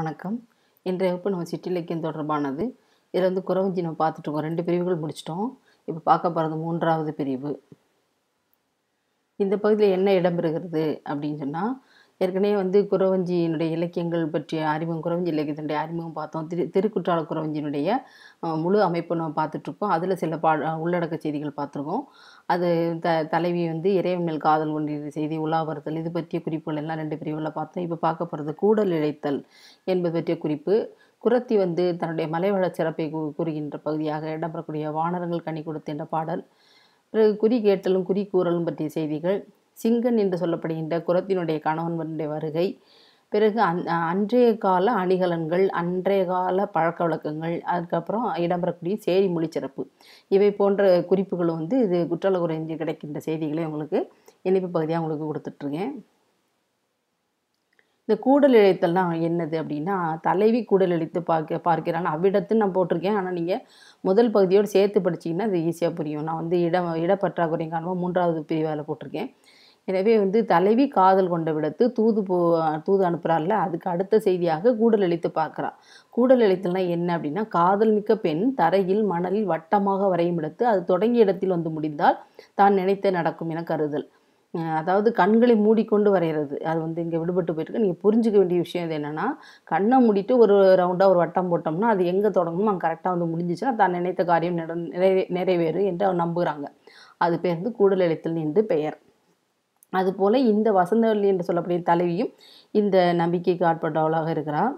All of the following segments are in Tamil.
வணக்கம் இன்றைய வகுப்பு நம்ம சிற்றிலக்கியம் தொடர்பானது இதில் வந்து குறவஞ்சி நம்ம பார்த்துட்டுருக்கோம் ரெண்டு பிரிவுகள் முடிச்சிட்டோம் இப்போ பார்க்க போகிறது மூன்றாவது பிரிவு இந்த பகுதியில் என்ன இடம்பெறுகிறது அப்படின்னு சொன்னால் ஏற்கனவே வந்து குறவஞ்சியினுடைய இலக்கியங்கள் பற்றிய அறிமுகம் குறவஞ்சி இலக்கியத்தினுடைய அறிமுகம் பார்த்தோம் திரு திருக்குற்றால குறவஞ்சியினுடைய முழு அமைப்பை நம்ம பார்த்துட்ருக்கோம் அதில் சில பா உள்ளடக்க செய்திகள் பார்த்துருக்கோம் அது த தலைவி வந்து இறைவன் காதல் கொண்டிருந்த செய்தி உலாவறுத்தல் இது பற்றிய குறிப்புகள் எல்லாம் ரெண்டு பிரிவுகளில் பார்த்தோம் இப்போ பார்க்க போகிறது கூடல் இழைத்தல் என்பது பற்றிய குறிப்பு குரத்தி வந்து தன்னுடைய மலைவள சிறப்பை கூறுகின்ற பகுதியாக இடம்பெறக்கூடிய வானரங்கள் கனி கொடுத்த என்ற பாடல் பிறகு குறி கேட்டலும் குறி கூறலும் பற்றிய செய்திகள் சிங்கன் என்று சொல்லப்படுகின்ற குரத்தினுடைய கணவனுடைய வருகை பிறகு அந் அன்றைய கால அணிகலன்கள் அன்றைய கால பழக்க வழக்கங்கள் அதுக்கப்புறம் இடம்பெறக்கூடிய செய்தி மொழிச்சிறப்பு இவை போன்ற குறிப்புகளும் வந்து இது குற்றால குறைஞ்சி கிடைக்கின்ற செய்திகளை உங்களுக்கு இணைப்பு பகுதியாக உங்களுக்கு கொடுத்துட்ருக்கேன் இந்த கூடல் எழுத்தெல்லாம் என்னது அப்படின்னா தலைவி கூடல் இழைத்து பார்க்க பார்க்கிறான் அவ்விடத்துன்னு நான் போட்டிருக்கேன் ஆனால் நீங்கள் முதல் பகுதியோடு சேர்த்து படிச்சிங்கன்னா அது ஈஸியாக புரியும் நான் வந்து இட இடப்பற்றாக்குறையும் காரணமாக மூன்றாவது பிரிவால் போட்டிருக்கேன் எனவே வந்து தலைவி காதல் கொண்ட விடத்து தூது போ தூது அனுப்புகிறாள்ல அதுக்கு அடுத்த செய்தியாக கூடல் அழித்து பார்க்குறா கூடல் அழித்தல்னா என்ன அப்படின்னா காதல் மிக்க பெண் தரையில் மணலில் வட்டமாக வரையும் இடத்து அது தொடங்கிய இடத்தில் வந்து முடிந்தால் தான் நினைத்த நடக்கும் என கருதல் அதாவது கண்களை மூடிக்கொண்டு வரைகிறது அது வந்து இங்கே விடுபட்டு போயிருக்கு நீங்கள் புரிஞ்சுக்க வேண்டிய விஷயம் இது என்னென்னா கண்ணை மூடிட்டு ஒரு ரவுண்டாக ஒரு வட்டம் போட்டோம்னா அது எங்கே தொடங்கணுமோ அங்கே கரெக்டாக வந்து முடிஞ்சிச்சுன்னா தான் நினைத்த காரியம் நிற நிறைவேறும் என்று நம்புகிறாங்க அது பேர் வந்து கூடல் எழுத்தில் என்று பெயர் அதுபோல் இந்த வசந்தவல்லி என்று சொல்லக்கூடிய தலைவியும் இந்த நம்பிக்கைக்கு ஆட்பட்டவளாக இருக்கிறாள்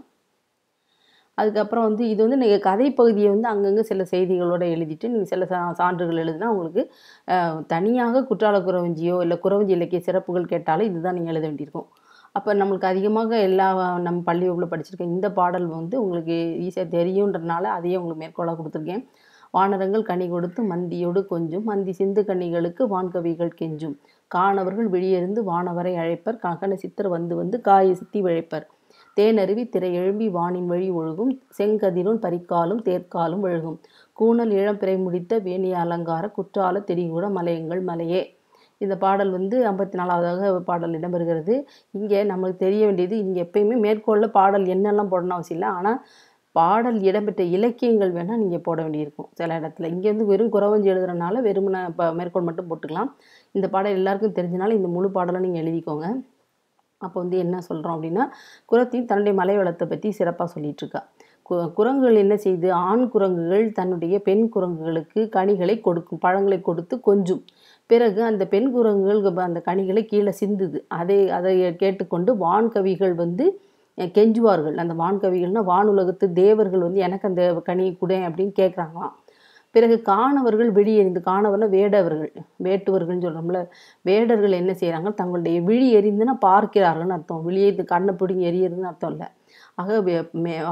அதுக்கப்புறம் வந்து இது வந்து நீங்கள் கதை பகுதியை வந்து அங்கங்கே சில செய்திகளோடு எழுதிட்டு நீங்கள் சில சான்றுகள் எழுதினா உங்களுக்கு தனியாக குற்றால குறவஞ்சியோ இல்லை குறவஞ்சி இலக்கிய சிறப்புகள் கேட்டாலும் இதுதான் நீங்கள் எழுத வேண்டியிருக்கும் அப்போ நம்மளுக்கு அதிகமாக எல்லா நம்ம பள்ளி உள்ள படிச்சிருக்கேன் இந்த பாடல் வந்து உங்களுக்கு ஈஸியாக தெரியுன்றனால அதையே உங்களுக்கு மேற்கோளாக கொடுத்துருக்கேன் வானரங்கள் கனி கொடுத்து மந்தியோடு கொஞ்சும் மந்தி சிந்து கனிகளுக்கு வான்கவிகள் கெஞ்சும் காணவர்கள் விழியறிந்து வானவரை அழைப்பர் ககன சித்தர் வந்து வந்து காய சித்தி விழைப்பர் தேனருவி திரை எழும்பி வானின் வழி ஒழுகும் செங்கதிரும் பறிக்காலும் தேர்க்காலும் ஒழுகும் கூணல் இளம் பிறை முடித்த வேணிய அலங்கார குற்றால தெரிகூட மலையங்கள் மலையே இந்த பாடல் வந்து ஐம்பத்தி நாலாவதாக பாடல் இடம்பெறுகிறது இங்கே நம்மளுக்கு தெரிய வேண்டியது இங்கே எப்பயுமே மேற்கொள்ள பாடல் என்னெல்லாம் போடணும் அவசியம் இல்லை ஆனால் பாடல் இடம்பெற்ற இலக்கியங்கள் வேணால் நீங்கள் போட வேண்டியிருக்கும் சில இடத்துல இங்கேருந்து வெறும் குறவஞ்சி எழுதுறதுனால வெறுமனை இப்போ மேற்கோள் மட்டும் போட்டுக்கலாம் இந்த பாடல் எல்லாருக்கும் தெரிஞ்சனால இந்த முழு பாடலை நீங்கள் எழுதிக்கோங்க அப்போ வந்து என்ன சொல்கிறோம் அப்படின்னா குரத்தி தன்னுடைய மலை வளத்தை பற்றி சிறப்பாக சொல்லிகிட்ருக்கா கு குரங்குகள் என்ன செய்து ஆண் குரங்குகள் தன்னுடைய பெண் குரங்குகளுக்கு கனிகளை கொடுக்கும் பழங்களை கொடுத்து கொஞ்சம் பிறகு அந்த பெண் குரங்குகள் அந்த கனிகளை கீழே சிந்துது அதை அதை கேட்டுக்கொண்டு வான்கவிகள் வந்து கெஞ்சுவார்கள் அந்த வான்கவிகள்னால் வானுலகத்து தேவர்கள் வந்து எனக்கு அந்த கனியை குடை அப்படின்னு கேட்குறாங்களாம் பிறகு காணவர்கள் வெளியெறிந்து காணவர்கள் வேடவர்கள் வேட்டுவர்கள்னு சொல்கிறோம்ல வேடர்கள் என்ன செய்கிறாங்க தங்களுடைய விழி எறிந்துன்னா பார்க்கிறார்கள்னு அர்த்தம் விழியை கண்ணை பிடிங்கி எரியறதுன்னு அர்த்தம் இல்லை ஆக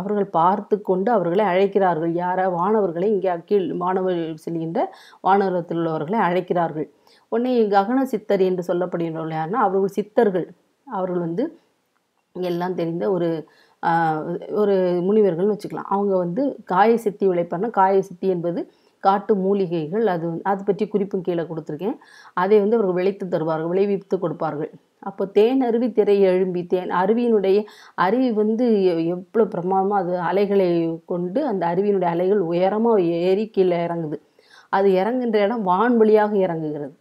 அவர்கள் பார்த்து கொண்டு அவர்களை அழைக்கிறார்கள் யார வானவர்களை இங்கே கீழ் மாணவர் செல்கின்ற வானவரத்தில் உள்ளவர்களை அழைக்கிறார்கள் உடனே ககன சித்தர் என்று சொல்லப்படுகின்றவர்கள் யாருன்னா அவர்கள் சித்தர்கள் அவர்கள் வந்து எல்லாம் தெரிந்த ஒரு ஒரு முனிவர்கள்னு வச்சுக்கலாம் அவங்க வந்து காய சித்தி உழைப்பார்னா காய சித்தி என்பது காட்டு மூலிகைகள் அது அது பற்றி குறிப்பும் கீழே கொடுத்துருக்கேன் அதை வந்து அவர்கள் விளைத்து தருவார்கள் விளைவித்து கொடுப்பார்கள் அப்போ தேன் அருவி திரையை எழும்பி தேன் அருவியினுடைய அருவி வந்து எவ்வளோ பிரமாதமாக அது அலைகளை கொண்டு அந்த அருவியினுடைய அலைகள் உயரமாக ஏறி கீழே இறங்குது அது இறங்குன்ற இடம் வான்வழியாக இறங்குகிறது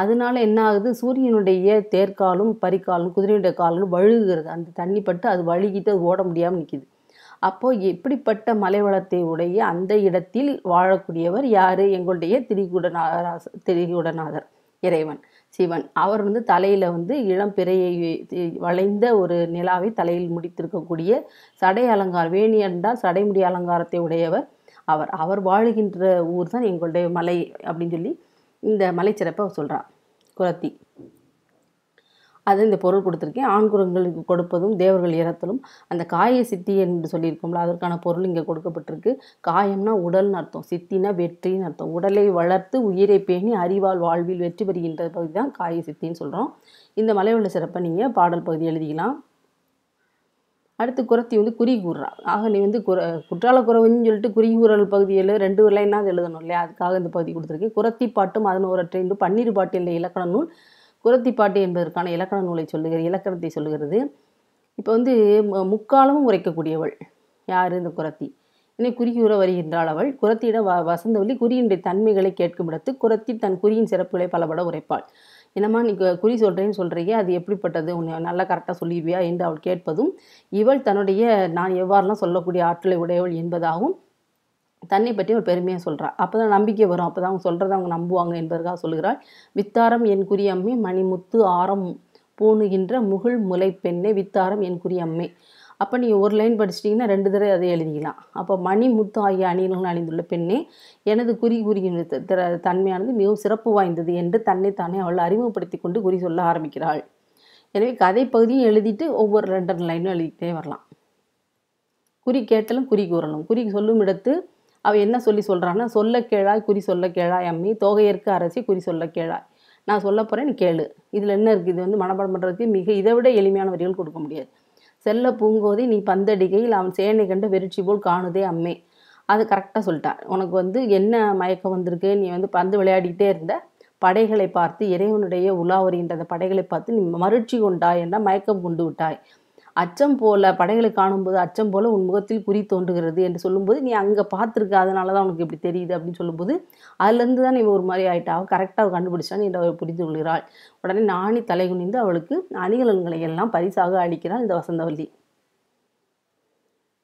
அதனால என்ன ஆகுது சூரியனுடைய தேர்காலும் பறிக்காலும் குதிரையுடைய காலும் வழுகுகிறது அந்த தண்ணி பட்டு அது வழுகிட்டு அது ஓட முடியாமல் நிற்கிது அப்போது எப்படிப்பட்ட மலைவளத்தை உடைய அந்த இடத்தில் வாழக்கூடியவர் யார் எங்களுடைய திரிகுடநாதராச திரிகுடநாதர் இறைவன் சிவன் அவர் வந்து தலையில் வந்து இளம் பிறையை வளைந்த ஒரு நிலாவை தலையில் முடித்திருக்கக்கூடிய சடை அலங்காரம் வேணி என்றால் சடைமுடி அலங்காரத்தை உடையவர் அவர் அவர் வாழுகின்ற ஊர் தான் எங்களுடைய மலை அப்படின்னு சொல்லி இந்த மலைச்சிறப்பை சொல்கிறான் குரத்தி அது இந்த பொருள் கொடுத்துருக்கேன் குரங்களுக்கு கொடுப்பதும் தேவர்கள் இறத்தலும் அந்த காய சித்தி என்று சொல்லியிருக்கோம்ல அதற்கான பொருள் இங்கே கொடுக்கப்பட்டிருக்கு காயம்னா உடல்னு அர்த்தம் சித்தினா வெற்றின்னு அர்த்தம் உடலை வளர்த்து உயிரை பேணி அறிவால் வாழ்வில் வெற்றி பெறுகின்ற பகுதி தான் காய சித்தின்னு சொல்கிறோம் இந்த மலையுள்ள சிறப்பை நீங்கள் பாடல் பகுதி எழுதிக்கலாம் அடுத்து குரத்தி வந்து குறி கூறுறா ஆக நீ வந்து குற குற்றால குறவுன்னு சொல்லிட்டு குறிகூறல் பகுதியில் ரெண்டு அது எழுதணும் இல்லையா அதுக்காக இந்த பகுதி கொடுத்துருக்கு குரத்தி பாட்டும் அதன் ஒரற்றை என்று பன்னீர் பாட்டு என்ற இலக்கண நூல் குரத்தி பாட்டு என்பதற்கான இலக்கண நூலை சொல்லுகிற இலக்கணத்தை சொல்லுகிறது இப்போ வந்து முக்காலமும் உரைக்கக்கூடியவள் யார் இந்த குரத்தி என்னை குறிகூற வருகின்றாள் அவள் குரத்தியிட வ வசந்தவள்ளி குறியின்றி தன்மைகளை கேட்கும் இடத்து குரத்தி தன் குறியின் சிறப்புகளை பலபட உரைப்பாள் என்னம்மா நீ குறி சொல்கிறேன்னு சொல்கிறீங்க அது எப்படிப்பட்டது உன்னை நல்லா கரெக்டாக சொல்லிடுவியா என்று அவள் கேட்பதும் இவள் தன்னுடைய நான் எவ்வாறுலாம் சொல்லக்கூடிய ஆற்றலை உடையவள் என்பதாகவும் தன்னை பற்றி ஒரு பெருமையாக சொல்கிறாள் அப்போ தான் நம்பிக்கை வரும் அப்போ தான் அவங்க சொல்கிறத அவங்க நம்புவாங்க என்பதற்காக சொல்கிறாள் வித்தாரம் என் குறியம்மை மணிமுத்து ஆரம் பூணுகின்ற முகில் முலை பெண்ணை வித்தாரம் என் குறியம்மை அப்போ நீங்கள் ஒரு லைன் படிச்சிட்டிங்கன்னா ரெண்டு தடவை அதை எழுதிக்கலாம் அப்போ மணி முத்து ஆகிய அணியிலும் அணிந்துள்ள பெண்ணே எனது குறி குறியின் தன்மையானது மிகவும் சிறப்பு வாய்ந்தது என்று தன்னைத்தானே அவள் அறிமுகப்படுத்தி கொண்டு குறி சொல்ல ஆரம்பிக்கிறாள் எனவே கதை பகுதியும் எழுதிட்டு ஒவ்வொரு ரெண்டு லைனும் எழுதிக்கிட்டே வரலாம் குறி கேட்டலும் குறி கூறணும் குறி சொல்லும் இடத்து அவள் என்ன சொல்லி சொல்கிறான்னா சொல்ல கேழாய் குறி சொல்ல கேழாய் அம்மி தொகையற்கு அரசி குறி சொல்ல கேழாய் நான் சொல்ல போகிறேன் கேளு இதில் என்ன இருக்குது இது வந்து மனப்பாடம் பண்ணுறதுக்கு மிக இதை விட எளிமையான வரிகள் கொடுக்க முடியாது செல்ல பூங்கோதி நீ பந்தடிகையில் அவன் சேனை கண்டு வெறிச்சி போல் காணுதே அம்மே அது கரெக்டாக சொல்லிட்டான் உனக்கு வந்து என்ன மயக்கம் வந்திருக்கு நீ வந்து பந்து விளையாடிட்டே இருந்த படைகளை பார்த்து இறைவனுடைய உலாவரின்ற அந்த படைகளை பார்த்து நீ மறுச்சி கொண்டாய் என்ற மயக்கம் கொண்டு விட்டாய் அச்சம் போல படைகளை காணும்போது அச்சம் போல உன் முகத்தில் குறி தோன்றுகிறது என்று சொல்லும்போது நீ அங்கே பார்த்துருக்க அதனால தான் உனக்கு இப்படி தெரியுது அப்படின்னு சொல்லும்போது அதுலேருந்து தான் நீ ஒரு மாதிரி ஆகிட்டா அவள் கரெக்டாக கண்டுபிடிச்சான் என்று அவள் புரிந்து கொள்கிறாள் உடனே நாணி தலை குனிந்து அவளுக்கு அணிகலன்களை எல்லாம் பரிசாக அளிக்கிறாள் இந்த வசந்தவல்லி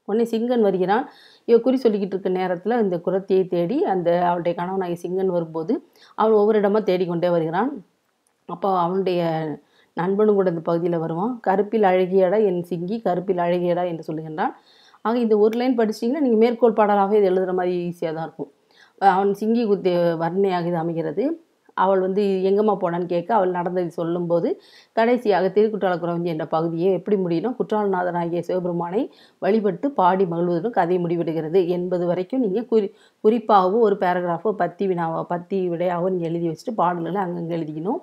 உடனே சிங்கன் வருகிறான் இவ குறி சொல்லிக்கிட்டு இருக்க நேரத்தில் இந்த குரத்தியை தேடி அந்த அவனுடைய கணவனாகி சிங்கன் வரும்போது அவன் ஒவ்வொரு இடமா தேடிக்கொண்டே வருகிறான் அப்போ அவனுடைய நண்பனும் கூட இந்த பகுதியில் வருவான் கருப்பில் அழகியடா என் சிங்கி கருப்பில் அழகியடா என்று சொல்லுகின்றான் ஆக இந்த ஒரு லைன் படிச்சிங்கன்னா நீங்கள் மேற்கோள் பாடலாகவே இது எழுதுகிற மாதிரி ஈஸியாக தான் இருக்கும் அவன் சிங்கி குத்தி வர்ணையாக இது அமைகிறது அவள் வந்து எங்கம்மா போனான்னு கேட்க அவள் நடந்ததை சொல்லும்போது கடைசியாக திருக்குற்றால குறவஞ்சி என்ற பகுதியை எப்படி முடியணும் குற்றாலநாதன் ஆகிய சிவபெருமானை வழிபட்டு பாடி மகிழ்வதற்கும் கதை முடிவெடுகிறது என்பது வரைக்கும் நீங்கள் குறி குறிப்பாகவும் ஒரு பேராகிராஃபோ பத்தி வினாவோ பத்தி விடையாகவும் நீங்கள் எழுதி வச்சுட்டு பாடல்களை அங்கங்கே எழுதிக்கணும்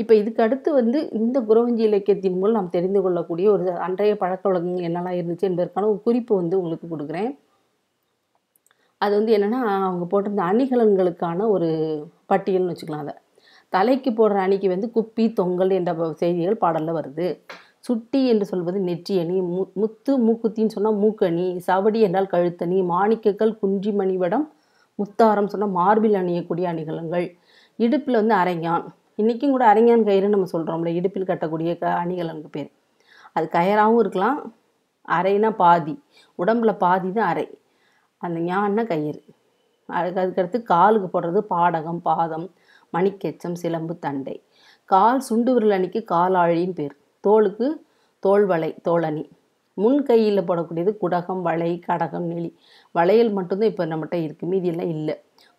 இப்போ இதுக்கு அடுத்து வந்து இந்த குரவஞ்சி இலக்கியத்தின் மூலம் நாம் தெரிந்து கொள்ளக்கூடிய ஒரு அன்றைய பழக்க வழக்கங்கள் என்னெல்லாம் இருந்துச்சு என்பதற்கான ஒரு குறிப்பு வந்து உங்களுக்கு கொடுக்குறேன் அது வந்து என்னென்னா அவங்க போட்டிருந்த அணிகலன்களுக்கான ஒரு பட்டியல்னு வச்சுக்கலாம் அதை தலைக்கு போடுற அணிக்கு வந்து குப்பி தொங்கல் என்ற செய்திகள் பாடலில் வருது சுட்டி என்று சொல்வது நெற்றி அணி மு முத்து மூக்குத்தின்னு சொன்னால் மூக்கணி சவடி என்றால் கழுத்தணி மாணிக்கக்கல் குஞ்சி மணிவடம் முத்தாரம் சொன்னால் மார்பில் அணியக்கூடிய அணிகலன்கள் இடுப்பில் வந்து அரைஞான் இன்றைக்கும் கூட அரங்கான் கயிறுன்னு நம்ம சொல்கிறோம்ல இடுப்பில் கட்டக்கூடிய க அணிகலனுக்கு பேர் அது கயிறாகவும் இருக்கலாம் அரைனா பாதி உடம்புல பாதி தான் அரை அந்த ஞான்னா கயிறு அதுக்கு அதுக்கடுத்து காலுக்கு போடுறது பாடகம் பாதம் மணிக்கெச்சம் சிலம்பு தண்டை கால் சுண்டு விரல் அணிக்கு காலாழின்னு பேர் தோலுக்கு தோல் வளை தோலணி முன் கையில் போடக்கூடியது குடகம் வளை கடகம் நெளி வளையல் மட்டும்தான் இப்போ நம்மகிட்ட இருக்குது மீதியெல்லாம் இல்லை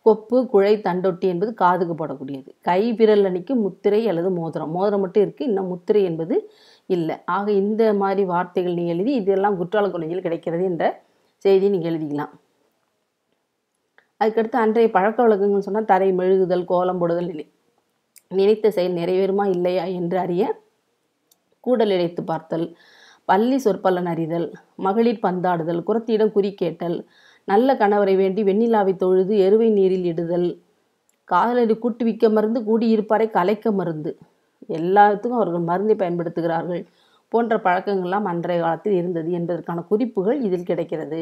கொப்பு குழை தண்டொட்டி என்பது காதுக்கு போடக்கூடியது கை விரல் அணிக்கு முத்திரை அல்லது மோதிரம் மோதிரம் மட்டும் இருக்குது இன்னும் முத்திரை என்பது இல்லை ஆக இந்த மாதிரி வார்த்தைகள் நீங்கள் எழுதி இதெல்லாம் குற்றால கொலையில் கிடைக்கிறது என்ற செய்தி நீங்கள் எழுதிக்கலாம் அதுக்கடுத்து அன்றைய பழக்க வழக்கங்கள்னு சொன்னால் தரை மெழுகுதல் கோலம் போடுதல் நினை நினைத்த செயல் நிறைவேறுமா இல்லையா என்று அறிய கூடல் இழைத்து பார்த்தல் பள்ளி சொற்பலன் அறிதல் மகளிர் பந்தாடுதல் குரத்தியிடம் குறி கேட்டல் நல்ல கணவரை வேண்டி வெண்ணிலாவை தொழுது எருவை நீரில் இடுதல் காதலரை கூட்டுவிக்க மருந்து கூடியிருப்பாரை கலைக்க மருந்து எல்லாத்துக்கும் அவர்கள் மருந்தை பயன்படுத்துகிறார்கள் போன்ற பழக்கங்கள்லாம் அன்றைய காலத்தில் இருந்தது என்பதற்கான குறிப்புகள் இதில் கிடைக்கிறது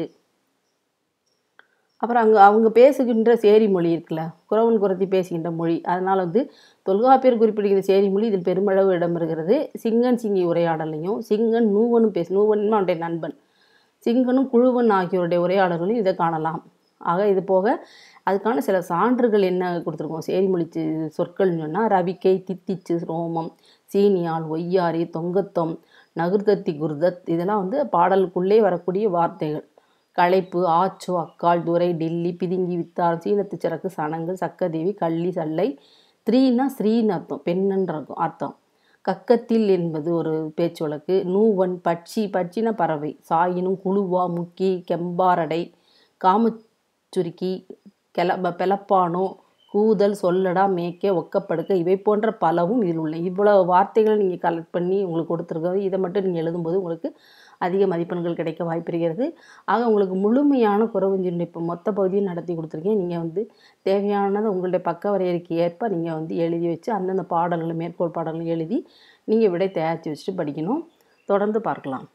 அப்புறம் அங்கே அவங்க பேசுகின்ற சேரி மொழி இருக்குல்ல குறவன் குரத்தி பேசுகின்ற மொழி அதனால் வந்து தொல்காப்பியர் குறிப்பிடுகிற சேரி மொழி இதில் பெருமளவு இடம் இருக்கிறது சிங்கன் சிங்கி உரையாடலையும் சிங்கன் நூவனும் பேசு நூவன் அவனுடைய நண்பன் சிங்கனும் குழுவன் ஆகியோருடைய உரையாடல்களையும் இதை காணலாம் ஆக இது போக அதுக்கான சில சான்றுகள் என்ன கொடுத்துருக்கோம் சேரிமொழி சொற்கள்னு சொன்னால் ரவிக்கை தித்திச்சு ரோமம் சீனியால் ஒய்யாரி தொங்கத்தம் நகுர்தத்தி குர்தத் இதெல்லாம் வந்து பாடலுக்குள்ளே வரக்கூடிய வார்த்தைகள் களைப்பு ஆச்சு அக்கால் துரை டில்லி பிதுங்கி வித்தார் சீனத்து சிறக்கு சனங்கு சக்கதேவி கள்ளி சல்லை ஸ்ரீனா ஸ்ரீன்னு அர்த்தம் பெண்ணுன்ற அர்த்தம் கக்கத்தில் என்பது ஒரு பேச்சு வழக்கு நூவன் பட்சி பட்சின பறவை சாயினும் குழுவா முக்கி கெம்பாரடை காமச்சுருக்கி கெல பெலப்பானோ கூதல் சொல்லடா மேய்க்க ஒக்கப்படுக்க இவை போன்ற பலவும் இதில் உள்ள இவ்வளோ வார்த்தைகள் நீங்கள் கலெக்ட் பண்ணி உங்களுக்கு கொடுத்துருக்கோம் இதை மட்டும் நீங்கள் எழுதும்போது உங்களுக்கு அதிக மதிப்பெண்கள் கிடைக்க வாய்ப்பிருக்கிறது ஆக உங்களுக்கு முழுமையான குறவஞ்சின் இப்போ மொத்த பகுதியும் நடத்தி கொடுத்துருக்கேன் நீங்கள் வந்து தேவையானது உங்களுடைய பக்க வரையறைக்கு ஏற்ப நீங்கள் வந்து எழுதி வச்சு அந்தந்த பாடல்கள் மேற்கோள் பாடல்கள் எழுதி நீங்கள் விடை தயாரித்து வச்சுட்டு படிக்கணும் தொடர்ந்து பார்க்கலாம்